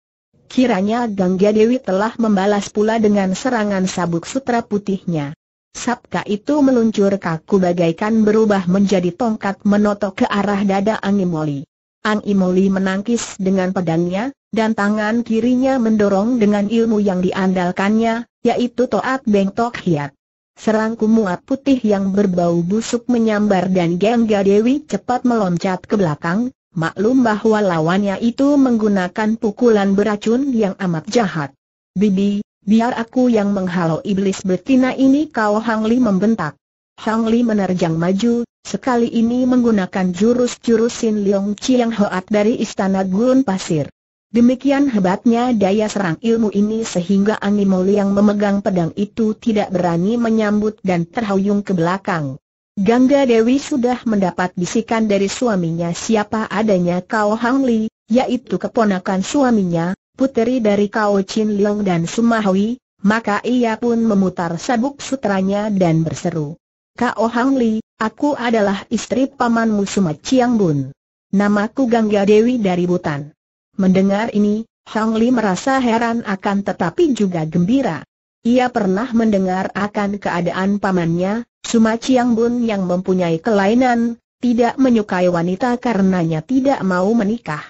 Kiranya Gangga Dewi telah membalas pula dengan serangan sabuk sutra putihnya. Sabka itu meluncur kaku bagaikan berubah menjadi tongkat menotok ke arah dada Angimoli. Angimoli menangkis dengan pedangnya, dan tangan kirinya mendorong dengan ilmu yang diandalkannya, yaitu Toat Beng Hiat. Serangku muat putih yang berbau busuk menyambar dan Gangga Dewi cepat meloncat ke belakang, maklum bahwa lawannya itu menggunakan pukulan beracun yang amat jahat. Bibi, biar aku yang menghalau iblis betina ini kau Hang Li membentak. Hang Li menerjang maju, sekali ini menggunakan jurus-jurus Sin Leong Chiang Hoat dari Istana Gurun Pasir. Demikian hebatnya daya serang ilmu ini sehingga Animoli yang memegang pedang itu tidak berani menyambut dan terhuyung ke belakang. Gangga Dewi sudah mendapat bisikan dari suaminya siapa adanya Kao Hang Li, yaitu keponakan suaminya, puteri dari Kao Chin Leong dan Sumahui, maka ia pun memutar sabuk sutranya dan berseru. Kao Hang Li, aku adalah istri pamanmu Sumat Chiang Bun. Namaku Gangga Dewi dari Butan. Mendengar ini, Hang Li merasa heran akan tetapi juga gembira. Ia pernah mendengar akan keadaan pamannya, Suma Chiang Bun yang mempunyai kelainan, tidak menyukai wanita karenanya tidak mau menikah.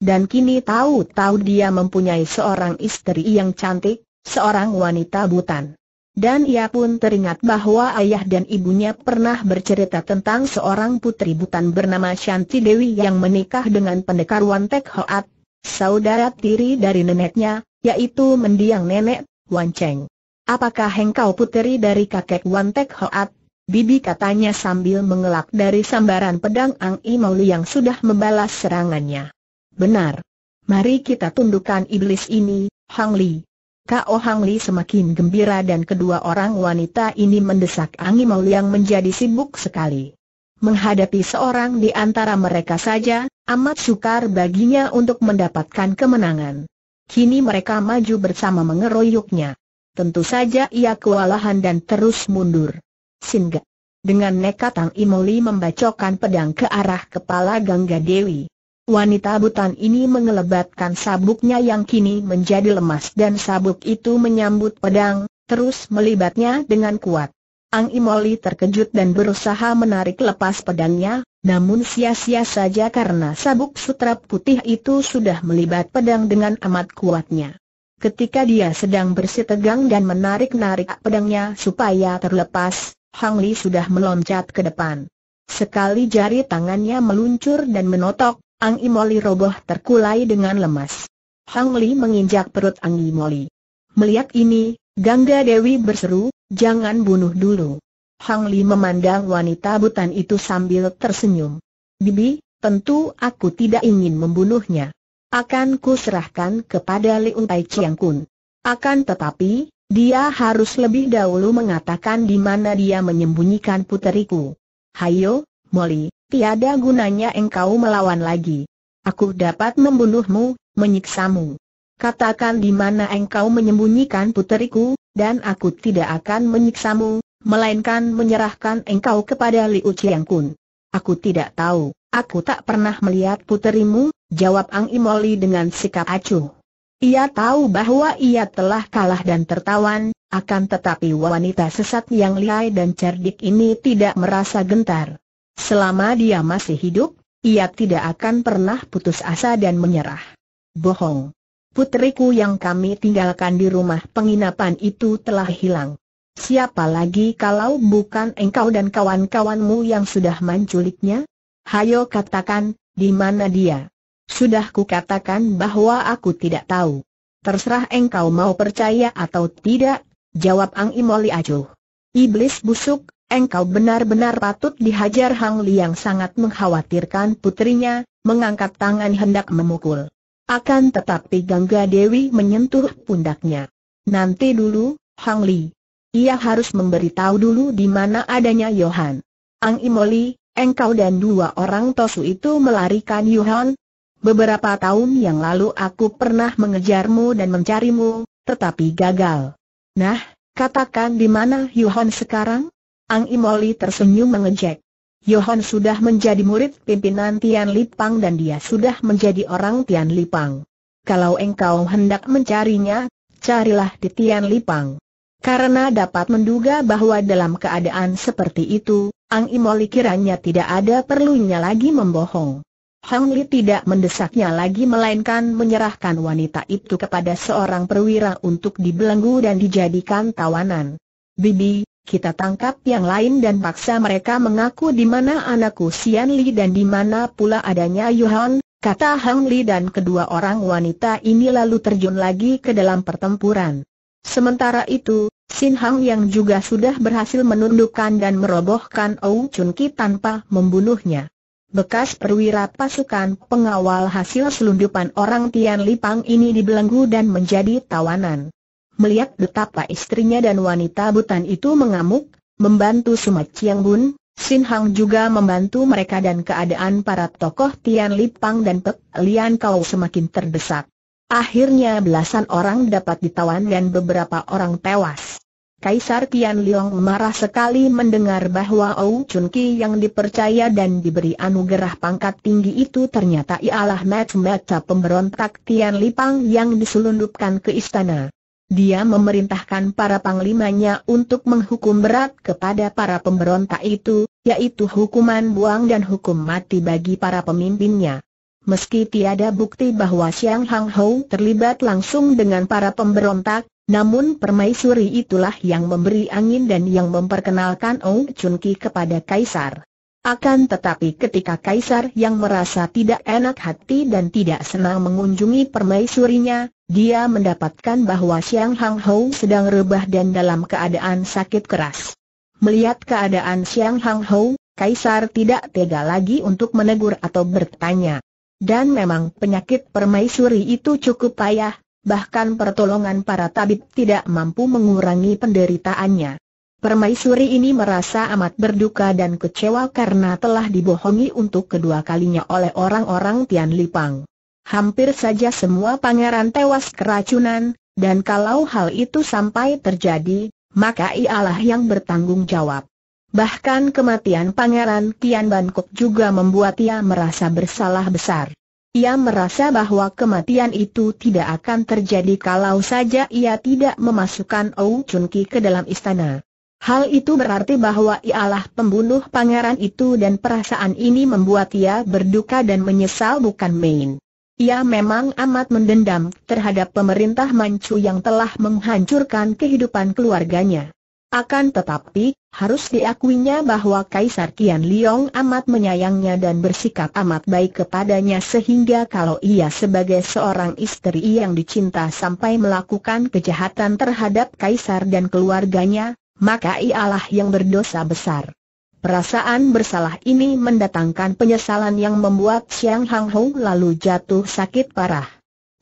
Dan kini tahu-tahu dia mempunyai seorang istri yang cantik, seorang wanita butan. Dan ia pun teringat bahwa ayah dan ibunya pernah bercerita tentang seorang putri butan bernama Shanti Dewi yang menikah dengan pendekar Wantek Hoat, saudara tiri dari neneknya, yaitu mendiang nenek, Wan Cheng. Apakah engkau puteri dari kakek Wan Tek Hoat? Bibi katanya sambil mengelak dari sambaran pedang Ang I Mauli yang sudah membalas serangannya. Benar. Mari kita tundukkan iblis ini, Hang Li. K.O. Hang Li semakin gembira dan kedua orang wanita ini mendesak Ang I Mauli yang menjadi sibuk sekali. Menghadapi seorang di antara mereka saja, amat sukar baginya untuk mendapatkan kemenangan. Kini mereka maju bersama mengeroyoknya. Tentu saja ia kewalahan dan terus mundur. Singa. Dengan nekat Tang Imoli membacokkan pedang ke arah kepala Gangga Dewi. Wanita butan ini mengelebatkan sabuknya yang kini menjadi lemas dan sabuk itu menyambut pedang, terus melibatnya dengan kuat. Ang Imoli terkejut dan berusaha menarik lepas pedangnya, namun sia-sia saja karena sabuk sutra putih itu sudah melibat pedang dengan amat kuatnya. Ketika dia sedang bersitegang dan menarik-narik pedangnya supaya terlepas, Hang Li sudah meloncat ke depan. Sekali jari tangannya meluncur dan menotok, Ang Imoli roboh terkulai dengan lemas. Hang Li menginjak perut Ang Imoli. Melihat ini, Gangga Dewi berseru, Jangan bunuh dulu. Hang Li memandang wanita butan itu sambil tersenyum. Bibi, tentu aku tidak ingin membunuhnya. Akan ku serahkan kepada Li Untai Chiang Kun. Akan tetapi, dia harus lebih dahulu mengatakan di mana dia menyembunyikan puteriku. Hayo, Molly, tiada gunanya engkau melawan lagi. Aku dapat membunuhmu, menyiksamu. Katakan di mana engkau menyembunyikan puteriku, dan aku tidak akan menyiksamu, melainkan menyerahkan engkau kepada Liu Chiang Kun. Aku tidak tahu, aku tak pernah melihat puterimu, jawab Ang Imoli dengan sikap acuh. Ia tahu bahwa ia telah kalah dan tertawan, akan tetapi wanita sesat yang lihai dan cerdik ini tidak merasa gentar. Selama dia masih hidup, ia tidak akan pernah putus asa dan menyerah. Bohong putriku yang kami tinggalkan di rumah penginapan itu telah hilang. Siapa lagi kalau bukan engkau dan kawan-kawanmu yang sudah menculiknya? Hayo katakan, di mana dia? Sudah katakan bahwa aku tidak tahu. Terserah engkau mau percaya atau tidak, jawab Ang Imoli Acuh. Iblis busuk, engkau benar-benar patut dihajar Hang yang sangat mengkhawatirkan putrinya, mengangkat tangan hendak memukul. Akan tetapi Gangga Dewi menyentuh pundaknya. Nanti dulu, Hang Li. Ia harus memberitahu dulu di mana adanya Yohan. Ang Imoli, engkau dan dua orang tosu itu melarikan Yohan. Beberapa tahun yang lalu aku pernah mengejarmu dan mencarimu, tetapi gagal. Nah, katakan di mana Yohan sekarang? Ang Imoli tersenyum mengejek. Yohan sudah menjadi murid pimpinan Tian Lipang dan dia sudah menjadi orang Tian Lipang. Kalau engkau hendak mencarinya, carilah di Tian Lipang. Karena dapat menduga bahwa dalam keadaan seperti itu, Ang Imoli kiranya tidak ada perlunya lagi membohong. Hang Li tidak mendesaknya lagi melainkan menyerahkan wanita itu kepada seorang perwira untuk dibelenggu dan dijadikan tawanan. Bibi, kita tangkap yang lain dan paksa mereka mengaku di mana anakku Sian Li dan di mana pula adanya Yuhan, kata Hang Li dan kedua orang wanita ini lalu terjun lagi ke dalam pertempuran. Sementara itu, Sin Hang yang juga sudah berhasil menundukkan dan merobohkan Ou Chun Ki tanpa membunuhnya. Bekas perwira pasukan pengawal hasil selundupan orang Tian Li Pang ini dibelenggu dan menjadi tawanan melihat betapa istrinya dan wanita butan itu mengamuk, membantu Sumat Chiang Bun, Sin Hang juga membantu mereka dan keadaan para tokoh Tian Lipang dan Pek Lian Kau semakin terdesak. Akhirnya belasan orang dapat ditawan dan beberapa orang tewas. Kaisar Tian Liong marah sekali mendengar bahwa Ou Chun Ki yang dipercaya dan diberi anugerah pangkat tinggi itu ternyata ialah mata-mata pemberontak Tian Lipang yang diselundupkan ke istana. Dia memerintahkan para panglimanya untuk menghukum berat kepada para pemberontak itu, yaitu hukuman buang dan hukum mati bagi para pemimpinnya. Meski tiada bukti bahwa Xiang Hang Hou terlibat langsung dengan para pemberontak, namun permaisuri itulah yang memberi angin dan yang memperkenalkan Ong Chun Ki kepada Kaisar. Akan tetapi ketika Kaisar yang merasa tidak enak hati dan tidak senang mengunjungi permaisurinya, dia mendapatkan bahwa Xiang Hang Hou sedang rebah dan dalam keadaan sakit keras. Melihat keadaan Xiang Hang Hou, Kaisar tidak tega lagi untuk menegur atau bertanya. Dan memang penyakit permaisuri itu cukup payah, bahkan pertolongan para tabib tidak mampu mengurangi penderitaannya. Permaisuri ini merasa amat berduka dan kecewa karena telah dibohongi untuk kedua kalinya oleh orang-orang Tian Lipang. Hampir saja semua pangeran tewas keracunan, dan kalau hal itu sampai terjadi, maka ialah yang bertanggung jawab. Bahkan kematian pangeran Tian Bangkok juga membuat ia merasa bersalah besar. Ia merasa bahwa kematian itu tidak akan terjadi kalau saja ia tidak memasukkan Ou Chun Ki ke dalam istana. Hal itu berarti bahwa ialah pembunuh pangeran itu dan perasaan ini membuat ia berduka dan menyesal bukan main. Ia memang amat mendendam terhadap pemerintah Manchu yang telah menghancurkan kehidupan keluarganya. Akan tetapi, harus diakuinya bahwa Kaisar Qian Liong amat menyayangnya dan bersikap amat baik kepadanya sehingga kalau ia sebagai seorang istri yang dicinta sampai melakukan kejahatan terhadap Kaisar dan keluarganya, maka ialah yang berdosa besar. Perasaan bersalah ini mendatangkan penyesalan yang membuat Xiang Hang Hou lalu jatuh sakit parah.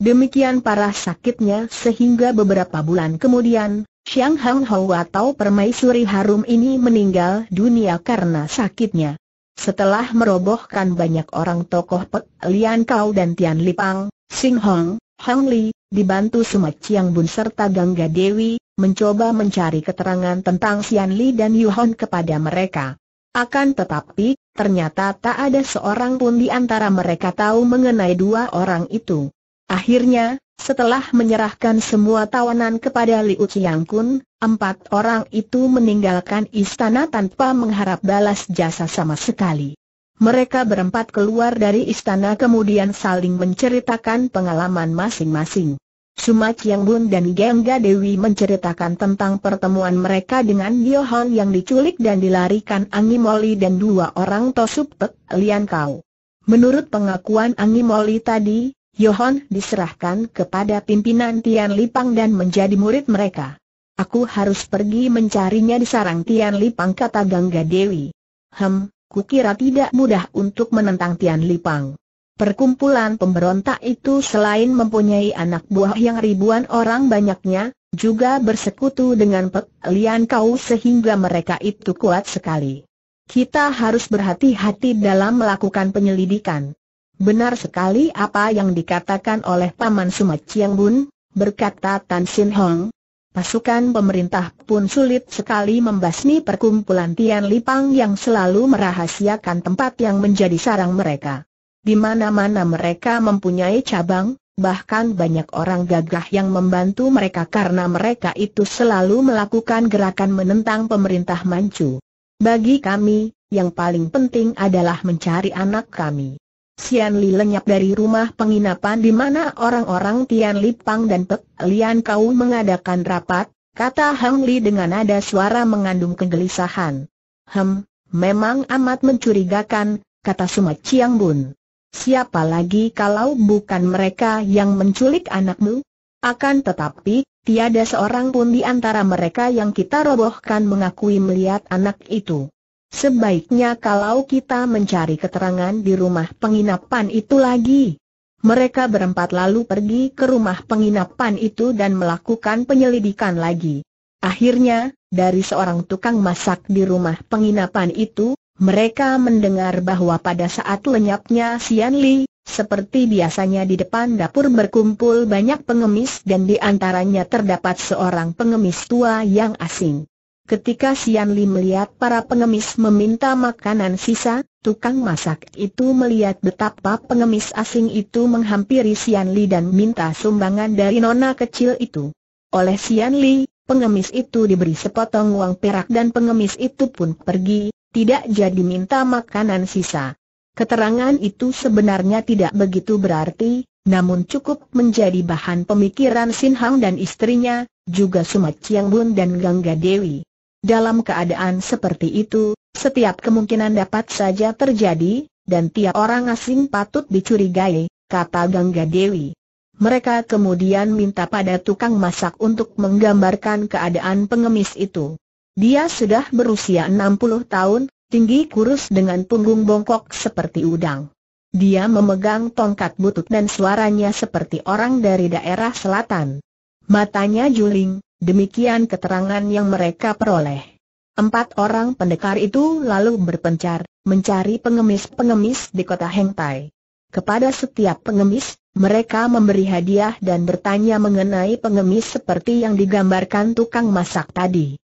Demikian parah sakitnya sehingga beberapa bulan kemudian, Xiang Hang Hou atau permaisuri harum ini meninggal dunia karena sakitnya. Setelah merobohkan banyak orang tokoh Pek Lian Kau dan Tian Lipang, Sing Hong, Hang Li, dibantu Sumat Chiang Bun serta Gangga Dewi, mencoba mencari keterangan tentang Sian Li dan Yuhon kepada mereka. Akan tetapi, ternyata tak ada seorang pun di antara mereka tahu mengenai dua orang itu. Akhirnya, setelah menyerahkan semua tawanan kepada Liu Chiang Kun, empat orang itu meninggalkan istana tanpa mengharap balas jasa sama sekali. Mereka berempat keluar dari istana kemudian saling menceritakan pengalaman masing-masing. Suma Chiang Bun dan Gengga Dewi menceritakan tentang pertemuan mereka dengan Yohan yang diculik dan dilarikan Angi Moli dan dua orang Tosup Pek Lian Kau. Menurut pengakuan Angi Moli tadi, Yohan diserahkan kepada pimpinan Tian Lipang dan menjadi murid mereka. Aku harus pergi mencarinya di sarang Tian Lipang kata Gangga Dewi. Hem, kukira tidak mudah untuk menentang Tian Lipang. Perkumpulan pemberontak itu selain mempunyai anak buah yang ribuan orang banyaknya, juga bersekutu dengan Pek Lian Kau sehingga mereka itu kuat sekali. Kita harus berhati-hati dalam melakukan penyelidikan. Benar sekali apa yang dikatakan oleh Paman Sumat Chiang Bun, berkata Tan Sin Hong, pasukan pemerintah pun sulit sekali membasmi perkumpulan Tian Lipang yang selalu merahasiakan tempat yang menjadi sarang mereka. Di mana-mana mereka mempunyai cabang, bahkan banyak orang gagah yang membantu mereka karena mereka itu selalu melakukan gerakan menentang pemerintah Manchu. Bagi kami, yang paling penting adalah mencari anak kami. Xian Li lenyap dari rumah penginapan di mana orang-orang Tian Li Pang dan Pek Lian Kau mengadakan rapat, kata Hang Li dengan nada suara mengandung kegelisahan. Hem, memang amat mencurigakan, kata Sumat Chiang Bun. Siapa lagi kalau bukan mereka yang menculik anakmu? Akan tetapi, tiada seorang pun di antara mereka yang kita robohkan mengakui melihat anak itu. Sebaiknya kalau kita mencari keterangan di rumah penginapan itu lagi. Mereka berempat lalu pergi ke rumah penginapan itu dan melakukan penyelidikan lagi. Akhirnya, dari seorang tukang masak di rumah penginapan itu, mereka mendengar bahwa pada saat lenyapnya Sian Li, seperti biasanya di depan dapur berkumpul banyak pengemis dan di antaranya terdapat seorang pengemis tua yang asing. Ketika Sian Li melihat para pengemis meminta makanan sisa, tukang masak itu melihat betapa pengemis asing itu menghampiri Sian Li dan minta sumbangan dari nona kecil itu. Oleh Sian Li, pengemis itu diberi sepotong uang perak dan pengemis itu pun pergi, tidak jadi minta makanan sisa. Keterangan itu sebenarnya tidak begitu berarti, namun cukup menjadi bahan pemikiran Sin Hang dan istrinya, juga Sumat Chiang Bun dan Gangga Dewi. Dalam keadaan seperti itu, setiap kemungkinan dapat saja terjadi, dan tiap orang asing patut dicurigai, kata Gangga Dewi. Mereka kemudian minta pada tukang masak untuk menggambarkan keadaan pengemis itu. Dia sudah berusia 60 tahun, tinggi kurus dengan punggung bongkok seperti udang. Dia memegang tongkat butut dan suaranya seperti orang dari daerah selatan. Matanya juling, Demikian keterangan yang mereka peroleh. Empat orang pendekar itu lalu berpencar, mencari pengemis-pengemis di kota Hengtai. Kepada setiap pengemis, mereka memberi hadiah dan bertanya mengenai pengemis seperti yang digambarkan tukang masak tadi.